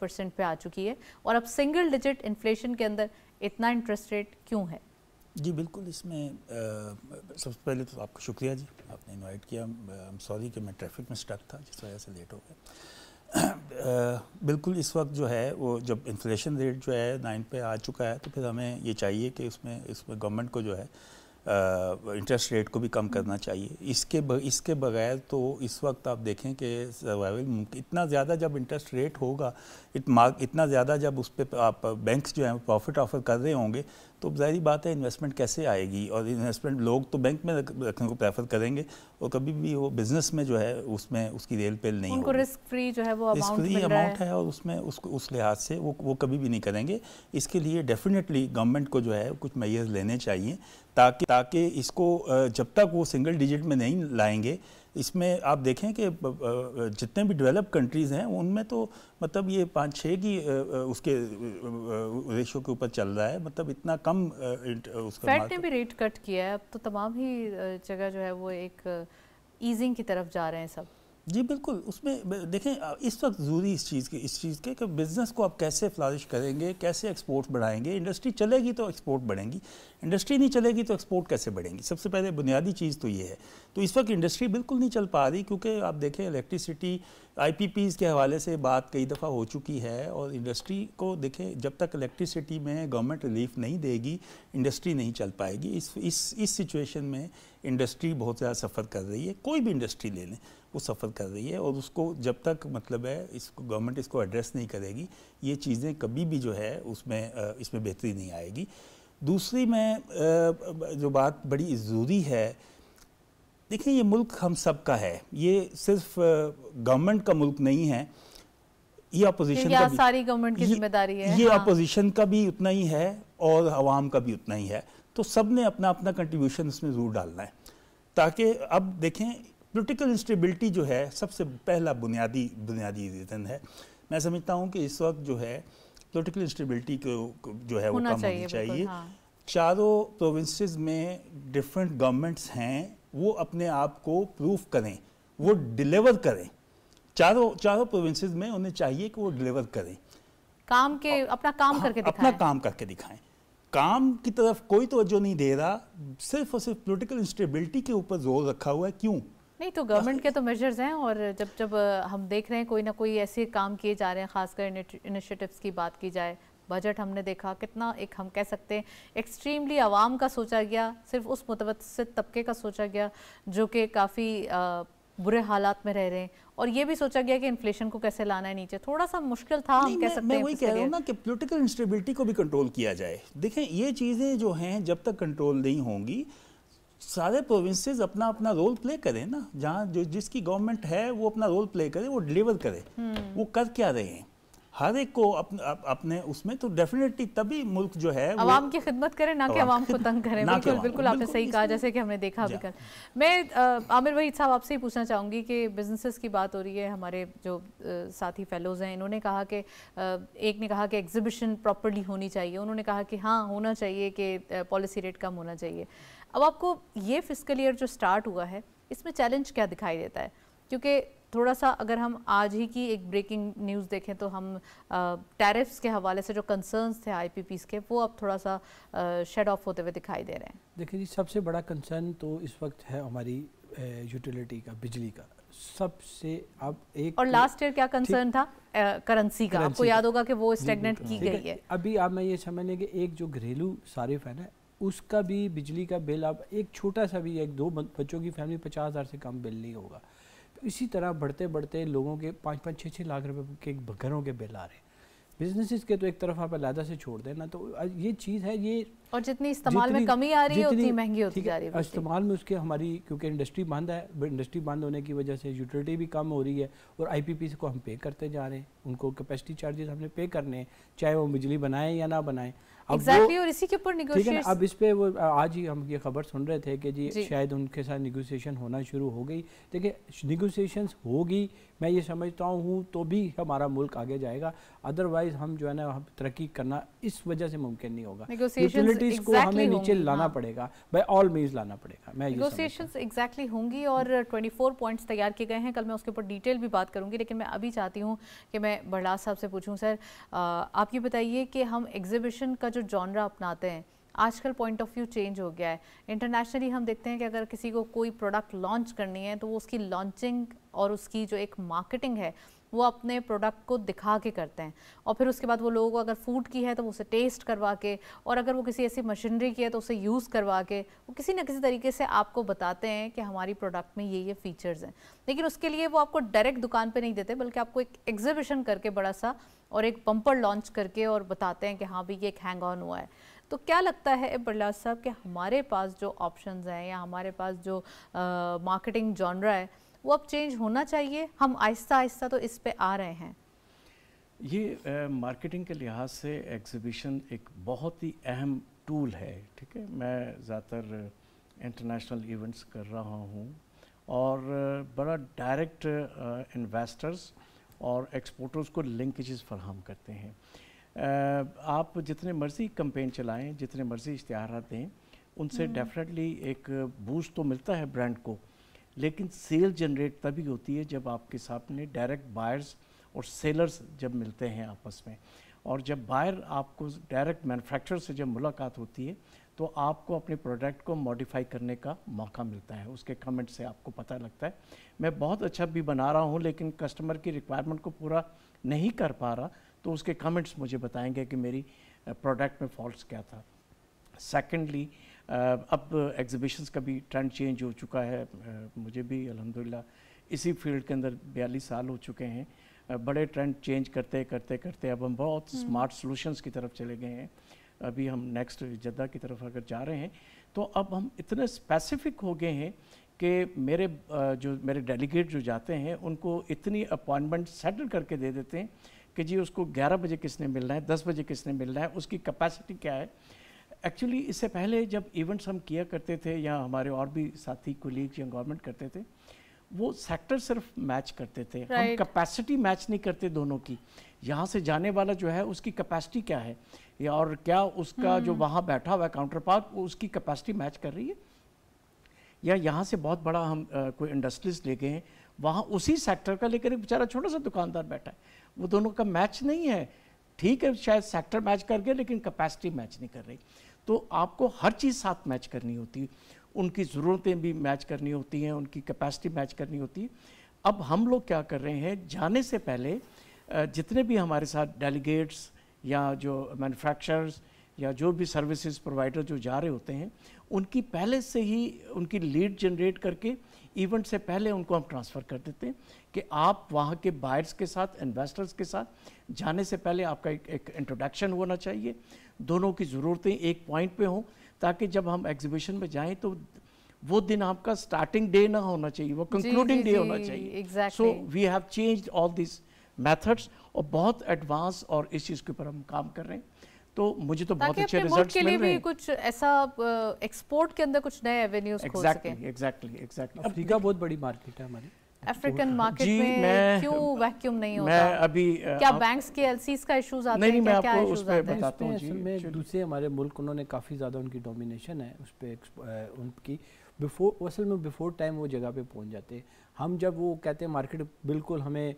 परसेंट पे आ चुकी है और अब सिंगल डिजिट इन्फ्लेशन के अंदर इतना इंटरेस्ट रेट क्यों है जी बिल्कुल इसमें सबसे पहले तो आपका शुक्रिया जी आपने इनवाइट किया सॉरी कि मैं ट्रैफिक में स्टक था जिस वजह से लेट हो गया <clears throat> बिल्कुल इस वक्त जो है वो जब इन्फ्लेशन रेट जो है नाइन पे आ चुका है तो फिर हमें ये चाहिए कि उसमें इसमें गवर्नमेंट को जो है इंटरेस्ट रेट को भी कम करना चाहिए इसके ब, इसके बगैर तो इस वक्त आप देखें कि सर्वाइवल इतना ज़्यादा जब इंटरेस्ट रेट होगा इत इतना ज़्यादा जब उस पर आप बैंक जो हैं प्रॉफिट ऑफर कर रहे होंगे तो जाहिर बात है इन्वेस्टमेंट कैसे आएगी और इन्वेस्टमेंट लोग तो बैंक में रखने को प्रेफर करेंगे और कभी भी वो बिजनेस में जो है उसमें उसकी रेल पेल नहीं उनको रिस्क फ्री जो है वो रिस्क फ्री अमाउंट है।, है और उसमें उसको उस लिहाज से वो वो कभी भी नहीं करेंगे इसके लिए डेफिनेटली गवर्नमेंट को जो है कुछ मैयर्स लेने चाहिए ताकि ताकि इसको जब तक वो सिंगल डिजिट में नहीं लाएंगे इसमें आप देखें कि जितने भी डेवलप कंट्रीज़ हैं उनमें तो मतलब ये पाँच छः की उसके रेशो के ऊपर चल रहा है मतलब इतना कम उसका ने भी रेट कट किया है अब तो तमाम ही जगह जो है वो एक ईजिंग की तरफ जा रहे हैं सब जी बिल्कुल उसमें देखें इस वक्त ज़रूरी इस चीज़ की इस चीज़ के कि बिज़नेस को आप कैसे फ्लारिश करेंगे कैसे एक्सपोर्ट बढ़ाएंगे इंडस्ट्री चलेगी तो एक्सपोर्ट बढ़ेंगी इंडस्ट्री नहीं चलेगी तो एक्सपोर्ट कैसे बढ़ेंगी सबसे पहले बुनियादी चीज़ तो ये है तो इस वक्त इंडस्ट्री बिल्कुल नहीं चल पा रही क्योंकि आप देखें इलेक्ट्रिसिटी आई के हवाले से बात कई दफ़ा हो चुकी है और इंडस्ट्री को देखें जब तक इलेक्ट्रिसिटी में गवर्नमेंट रिलीफ नहीं देगी इंडस्ट्री नहीं चल पाएगी इस इस सिचुएशन में इंडस्ट्री बहुत ज़्यादा सफ़र कर रही है कोई भी इंडस्ट्री ले लें वो सफ़र कर रही है और उसको जब तक मतलब है इसको गवर्नमेंट इसको एड्रेस नहीं करेगी ये चीज़ें कभी भी जो है उसमें इसमें बेहतरी नहीं आएगी दूसरी में जो बात बड़ी ज़रूरी है देखिए ये मुल्क हम सब का है ये सिर्फ गवर्नमेंट का मुल्क नहीं है ये अपोजिशन का सारी गवर्नमेंट की जिम्मेदारी है ये अपोजिशन हाँ। का भी उतना ही है और आवाम का भी उतना ही है तो सब ने अपना अपना कंट्रीब्यूशन इसमें ज़रूर डालना है ताकि अब देखें पोलिटिकल इंस्टेबिलिटी जो है सबसे पहला बुनियादी बुनियादी रीज़न है मैं समझता हूँ कि इस वक्त जो है पोलिटिकल इंस्टेबिलिटी को जो है वो कम होनी चाहिए हाँ। चारों प्रोविंसेस में डिफरेंट गवर्नमेंट्स हैं वो अपने आप को प्रूफ करें वो डिलीवर करें चारों चारों प्रोविंसेस में उन्हें चाहिए कि वो डिलीवर करें काम के अपना काम हाँ, करके अपना काम करके दिखाएं काम की तरफ कोई तवज्जो नहीं दे रहा सिर्फ और सिर्फ पोलिटिकल इंस्टेबिलिटी के ऊपर जोर रखा हुआ है क्यों नहीं तो गवर्नमेंट के तो मेजर्स हैं और जब जब हम देख रहे हैं कोई ना कोई ऐसे काम किए जा रहे हैं खासकर इनिशिएटिव्स की बात की जाए बजट हमने देखा कितना एक हम कह सकते हैं एक्सट्रीमली आवाम का सोचा गया सिर्फ उस मुतवसित तबके का सोचा गया जो कि काफ़ी बुरे हालात में रह रहे हैं और ये भी सोचा गया कि इन्फ्लेशन को कैसे लाना है नीचे थोड़ा सा मुश्किल था हम कह सकते मैं वही कह रहा हूँ ना कि पोलिटिकल इंस्टेबिलिटी को भी कंट्रोल किया जाए देखें ये चीज़ें जो हैं जब तक कंट्रोल नहीं होंगी सारे प्रोविंसेस अपना अपना रोल प्ले करें ना जहाँ जो जिसकी गवर्नमेंट है वो अपना रोल प्ले करे वो डिलीवर करे हम्म। वो कर क्या रहे हैं हर एक को अप, अप, अपने उसमें तो डेफिनेटली तभी मुल्क जो है आवाम की खिदमत करें ना कि आवाम को तंग करें बिल्कुल बिल्कुल आपने सही कहा जैसे कि हमने देखा अभी कल मैं आमिर वहीद साहब आपसे ही पूछना चाहूँगी कि बिजनेसेस की बात हो रही है हमारे जो साथी फेलोज़ हैं इन्होंने कहा कि एक ने कहा कि एग्जिबिशन प्रॉपरली होनी चाहिए उन्होंने कहा कि हाँ होना चाहिए कि पॉलिसी रेट कम होना चाहिए अब आपको ये फिजिकल ईयर जो स्टार्ट हुआ है इसमें चैलेंज क्या दिखाई देता है क्योंकि थोड़ा सा अगर हम आज ही की एक ब्रेकिंग न्यूज़ देखें तो हम टैरिफ्स के हवाले से जो कंसर्न्स थे आई के वो अब थोड़ा सा शेड ऑफ होते हुए दिखाई दे रहे हैं देखिए जी सबसे बड़ा कंसर्न तो इस वक्त है हमारी यूटिलिटी का बिजली का सबसे अब एक और लास्ट ईयर क्या कंसर्न था करेंसी का आपको याद होगा कि वो स्टेगनेंट की गई है अभी आप मैं ये समझ लें कि एक जो घरेलू सारिफ है ना उसका भी बिजली का बिल आप एक छोटा सा भी एक दो बच्चों की फैमिली पचास हज़ार से कम बिल नहीं होगा तो इसी तरह बढ़ते बढ़ते लोगों के पाँच पाँच छः छः लाख रुपए के घरों के बिल आ रहे हैं बिजनेसिस के तो एक तरफ आप अलहदा से छोड़ देना तो ये चीज़ है ये और जितनी इस्तेमाल में कमी आ रही है उतनी महंगी होती जा रही है इस्तेमाल में उसके हमारी क्योंकि इंडस्ट्री बंद है इंडस्ट्री बंद होने की वजह से यूटिलिटी भी कम हो रही है और आईपीपी को हम पे करते जा रहे हैं उनको कैपेसिटी चार्जेस हमने पे करने हैं चाहे वो बिजली बनाएं या ना बनाएं एग्जैक्टली और इसी के ऊपर नेगोशिएट अब इस पे वो आज ही हम ये खबर सुन रहे थे कि जी, जी। शायद उनके साथ निगोशिएशन होना शुरू हो गई देखिए निगोशिएशन होगी मैं ये समझता हूँ तो भी हमारा मुल्क आगे जाएगा अदरवाइज हम जो है ना हम तरक्की करना इस वजह से मुमकिन नहीं होगा यूटिलिटीज को हमें नीचे लाना हाँ। पड़ेगा बाय ऑल मीन्स लाना पड़ेगा मैं निगोशिएशन एग्जैक्टली होंगी और 24 पॉइंट्स तैयार किए गए हैं कल मैं उसके ऊपर डिटेल भी बात करूंगी लेकिन मैं अभी चाहती हूँ कि मैं बड़ला साहब से पूछूँ सर आप ये बताइए कि हम एग्जीबिशन का जो जो जॉनरा अपनाते हैं आजकल पॉइंट ऑफ व्यू चेंज हो गया है इंटरनेशनली हम देखते हैं कि अगर किसी को कोई प्रोडक्ट लॉन्च करनी है तो वो उसकी लॉन्चिंग और उसकी जो एक मार्केटिंग है वो अपने प्रोडक्ट को दिखा के करते हैं और फिर उसके बाद वो लोगों को अगर फूड की है तो उसे टेस्ट करवा के और अगर वो किसी ऐसी मशीनरी की है तो उसे यूज़ करवा के वो किसी न किसी तरीके से आपको बताते हैं कि हमारी प्रोडक्ट में ये ये फीचर्स हैं लेकिन उसके लिए वो आपको डायरेक्ट दुकान पर नहीं देते बल्कि आपको एक एग्जिबिशन करके बड़ा सा और एक पंपर लॉन्च करके और बताते हैं कि हाँ भाई ये एक हैंग ऑन हुआ है तो क्या लगता है बरलाज साहब कि हमारे पास जो ऑप्शंस हैं या हमारे पास जो मार्केटिंग जॉनरा है वो अब चेंज होना चाहिए हम आहिस्ता आहिस्ता तो इस पर आ रहे हैं ये मार्केटिंग के लिहाज से एग्ज़िबिशन एक बहुत ही अहम टूल है ठीक है मैं ज़्यादातर इंटरनेशनल इवेंट्स कर रहा हूँ और बड़ा डायरेक्ट इन्वेस्टर्स और एक्सपोर्टर्स को लिंकेजेस फराहम करते हैं आप जितने मर्ज़ी कंपेन चलाएं जितने मर्ज़ी इश्तहार दें उनसे डेफिनेटली हम्म। एक बूस्ट तो मिलता है ब्रांड को लेकिन सेल जनरेट तभी होती है जब आपके सामने डायरेक्ट बायर्स और सेलर्स जब मिलते हैं आपस में और जब बायर आपको डायरेक्ट मैन्युफैक्चरर से जब मुलाकात होती है तो आपको अपने प्रोडक्ट को मॉडिफाई करने का मौका मिलता है उसके कमेंट से आपको पता लगता है मैं बहुत अच्छा भी बना रहा हूँ लेकिन कस्टमर की रिक्वायरमेंट को पूरा नहीं कर पा रहा तो उसके कमेंट्स मुझे बताएंगे कि मेरी प्रोडक्ट में फॉल्ट क्या था सेकेंडली अब एग्ज़िबिशंस का भी ट्रेंड चेंज हो चुका है मुझे भी अलहमदिल्ला इसी फील्ड के अंदर बयालीस साल हो चुके हैं बड़े ट्रेंड चेंज करते करते करते अब हम बहुत स्मार्ट हम्म। सॉल्यूशंस की तरफ चले गए हैं अभी हम नेक्स्ट जद्दा की तरफ अगर जा रहे हैं तो अब हम इतने स्पेसिफिक हो गए हैं कि मेरे जो मेरे डेलीगेट जो जाते हैं उनको इतनी अपॉइंटमेंट सेटल करके दे देते हैं कि जी उसको 11 बजे किसने मिलना है 10 बजे किसने मिलना है उसकी कैपेसिटी क्या है एक्चुअली इससे पहले जब इवेंट्स हम किया करते थे या हमारे और भी साथी कोलीग्स या गवर्नमेंट करते थे वो सेक्टर सिर्फ मैच करते थे right. हम कैपेसिटी मैच नहीं करते दोनों की यहाँ से जाने वाला जो है उसकी कैपेसिटी क्या है या और क्या उसका hmm. जो वहाँ बैठा हुआ है काउंटर पार्ट वो उसकी कैपेसिटी मैच कर रही है या यहाँ से बहुत बड़ा हम आ, कोई इंडस्ट्रीज ले गए हैं वहाँ उसी सेक्टर का लेकर एक बेचारा छोटा सा दुकानदार बैठा है वो दोनों का मैच नहीं है ठीक है शायद सेक्टर मैच कर गया लेकिन कैपेसिटी मैच नहीं कर रही तो आपको हर चीज़ साथ मैच करनी होती है उनकी ज़रूरतें भी मैच करनी होती हैं उनकी कैपेसिटी मैच करनी होती है अब हम लोग क्या कर रहे हैं जाने से पहले जितने भी हमारे साथ डेलीगेट्स या जो मैन्युफैक्चरर्स या जो भी सर्विसेज प्रोवाइडर जो जा रहे होते हैं उनकी पहले से ही उनकी लीड जनरेट करके इवेंट से पहले उनको हम ट्रांसफ़र कर देते हैं कि आप वहाँ के बायर्स के साथ इन्वेस्टर्स के साथ जाने से पहले आपका एक, एक इंट्रोडक्शन होना चाहिए दोनों की ज़रूरतें एक पॉइंट पे हों ताकि जब हम एग्जीबिशन में जाएं तो वो दिन आपका स्टार्टिंग डे ना होना चाहिए वो कंक्लूडिंग डे होना चाहिए so we have change all this methods और बहुत एडवांस और इस चीज़ के ऊपर हम काम कर रहे हैं तो मुझे तो बहुत अच्छे रिजल्ट्स मिल रहे हैं के कुछ ऐसा एक्सपोर्ट के अंदर कुछ नए एवेन्यूज खोल सके एग्जैक्टली एग्जैक्टली अफ्रीका बहुत बड़ी मार्केट है हमारी अफ्रीकन मार्केट में मैं, क्यों वैक्यूम नहीं होता मैं अभी क्या बैंक्स के एलसीस का इश्यूज आते हैं क्या क्या, मैं आपको उस पे बताता हूं जी दूसरे हमारे मुल्क उन्होंने काफ़ी ज़्यादा उनकी डोमिनेशन है उस पे उनकी बिफोर असल में बिफोर टाइम वो जगह पे पहुंच जाते हैं हम जब वो कहते हैं मार्केट बिल्कुल हमें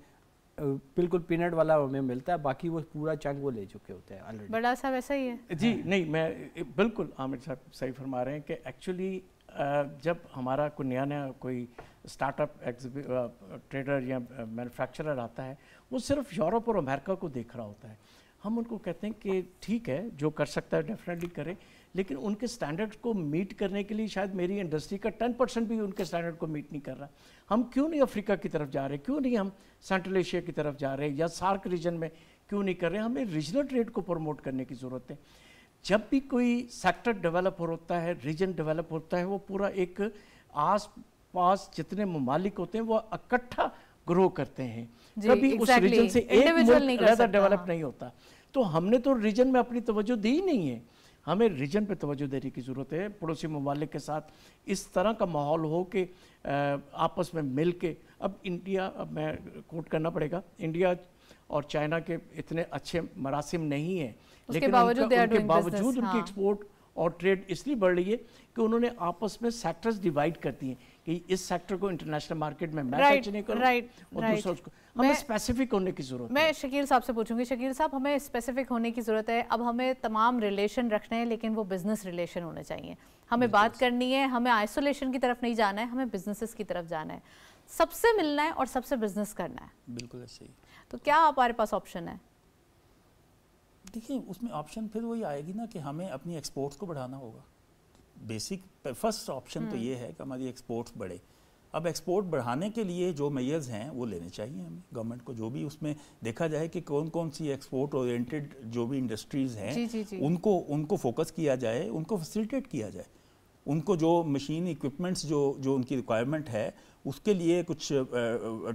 बिल्कुल पीनट वाला हमें मिलता है बाकी वो पूरा चंक वो ले चुके होते हैं ऑलरेडी बड़ा सा वैसा ही है जी हाँ। नहीं मैं बिल्कुल आमिर साहब सही फरमा रहे हैं कि एक्चुअली जब हमारा कोई नया नया कोई स्टार्टअप ट्रेडर या मैन्युफैक्चरर आता है वो सिर्फ यूरोप और अमेरिका को देख रहा होता है हम उनको कहते हैं कि ठीक है जो कर सकता है डेफिनेटली करें लेकिन उनके स्टैंडर्ड को मीट करने के लिए शायद मेरी इंडस्ट्री का टेन परसेंट भी उनके स्टैंडर्ड को मीट नहीं कर रहा हम क्यों नहीं अफ्रीका की तरफ जा रहे क्यों नहीं हम सेंट्रल एशिया की तरफ जा रहे या सार्क रीजन में क्यों नहीं कर रहे हमें रीजनल ट्रेड को प्रमोट करने की ज़रूरत है जब भी कोई सेक्टर डेवलप होता है रीजन डेवलप होता है वो पूरा एक आस पास जितने ममालिक होते हैं वो इकट्ठा ग्रो करते हैं कभी exactly. उस रीजन से एक डेवलप नहीं, नहीं होता तो हमने तो रीजन में अपनी तवज्जो दी ही नहीं है हमें रीजन पे तवज्जो देने की ज़रूरत है पड़ोसी ममालिक के साथ इस तरह का माहौल हो कि आपस में मिल के अब इंडिया अब मैं कोट करना पड़ेगा इंडिया और चाइना के इतने अच्छे मरासिम नहीं हैं लेकिन बावजूद उनका, उनके बावजूद उनकी एक्सपोर्ट हाँ। और ट्रेड इसलिए बढ़ रही है कि उन्होंने आपस में सेक्टर्स डिवाइड कर दिए कि इस सेक्टर को इंटरनेशनल मार्केट में मैं right, नहीं करूं right, उसको हमें स्पेसिफिक होने की जरूरत मैं शकील साहब से पूछूंगी शकील साहब हमें स्पेसिफिक होने की ज़रूरत है अब हमें तमाम रिलेशन रखने हैं लेकिन वो बिज़नेस रिलेशन होने चाहिए हमें बात करनी है हमें आइसोलेशन की तरफ नहीं जाना है हमें बिजनेसेस की तरफ जाना है सबसे मिलना है और सबसे बिजनेस करना है बिल्कुल ऐसे ही तो क्या हमारे पास ऑप्शन है देखिए उसमें ऑप्शन फिर वही आएगी ना कि हमें अपनी एक्सपोर्ट्स को बढ़ाना होगा बेसिक फर्स्ट ऑप्शन तो हम्म। ये है कि हमारी एक्सपोर्ट्स बढ़े अब एक्सपोर्ट बढ़ाने के लिए जो मेयर्स हैं वो लेने चाहिए हमें गवर्नमेंट को जो भी उसमें देखा जाए कि कौन कौन सी एक्सपोर्ट ओरिएंटेड जो भी इंडस्ट्रीज़ हैं जी, जी, जी. उनको उनको फोकस किया जाए उनको फैसिलिटेट किया जाए उनको जो मशीन इक्विपमेंट्स जो जो उनकी रिक्वायरमेंट है उसके लिए कुछ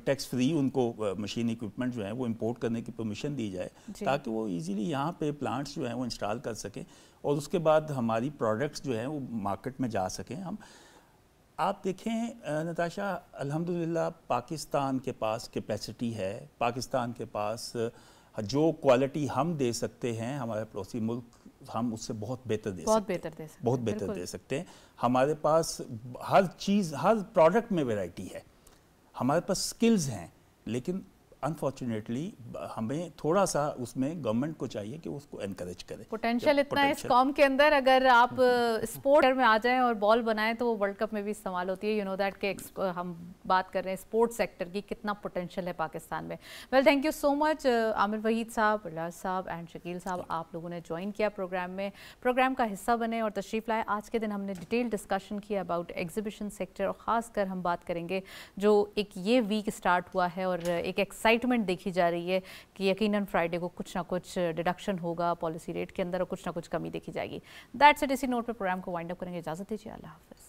टैक्स फ्री उनको मशीन इक्विपमेंट जो है वो इम्पोर्ट करने की परमिशन दी जाए ताकि वो इजीली यहाँ पे प्लांट्स जो हैं वो इंस्टॉल कर सकें और उसके बाद हमारी प्रोडक्ट्स जो हैं वो मार्केट में जा सकें हम आप देखें नताशा अल्हम्दुलिल्लाह पाकिस्तान के पास कैपेसिटी है पाकिस्तान के पास जो क्वालिटी हम दे सकते हैं हमारे पड़ोसी मुल्क हम उससे बहुत बेहतर दे बहुत बेहतर दे सकते बहुत बेहतर दे सकते हैं हमारे पास हर चीज़ हर प्रोडक्ट में वैरायटी है हमारे पास स्किल्स हैं लेकिन अनफॉर्चुनेटली हमें थोड़ा सा उसमें गवर्नमेंट को चाहिए कि उसको एनकरेज करे पोटेंशियल इतना है इस कॉम के अंदर अगर आप स्पोर्ट में आ जाएं और बॉल बनाएं तो वो वर्ल्ड कप में भी इस्तेमाल होती है यू नो दैट के हम बात कर रहे हैं स्पोर्ट सेक्टर की कितना पोटेंशियल है पाकिस्तान में well thank you so much Aamir Waheed sahab Bilal साहब एंड शकील साहब आप लोगों ने ज्वाइन किया प्रोग्राम में प्रोग्राम का हिस्सा बने और तशरीफ लाए आज के दिन हमने डिटेल डिस्कशन किया अबाउट एग्जीबिशन सेक्टर और ख़ासकर हम बात करेंगे जो एक ये वीक स्टार्ट हुआ है और एक एक्स एक्साइटमेंट देखी जा रही है कि यकीनन फ्राइडे को कुछ ना कुछ डिडक्शन होगा पॉलिसी रेट के अंदर और कुछ ना कुछ कमी देखी जाएगी दैट्स इट इसी नोट पर प्रोग्राम को वाइंड अप करेंगे इजाज़त दीजिए अल्लाह हाफिज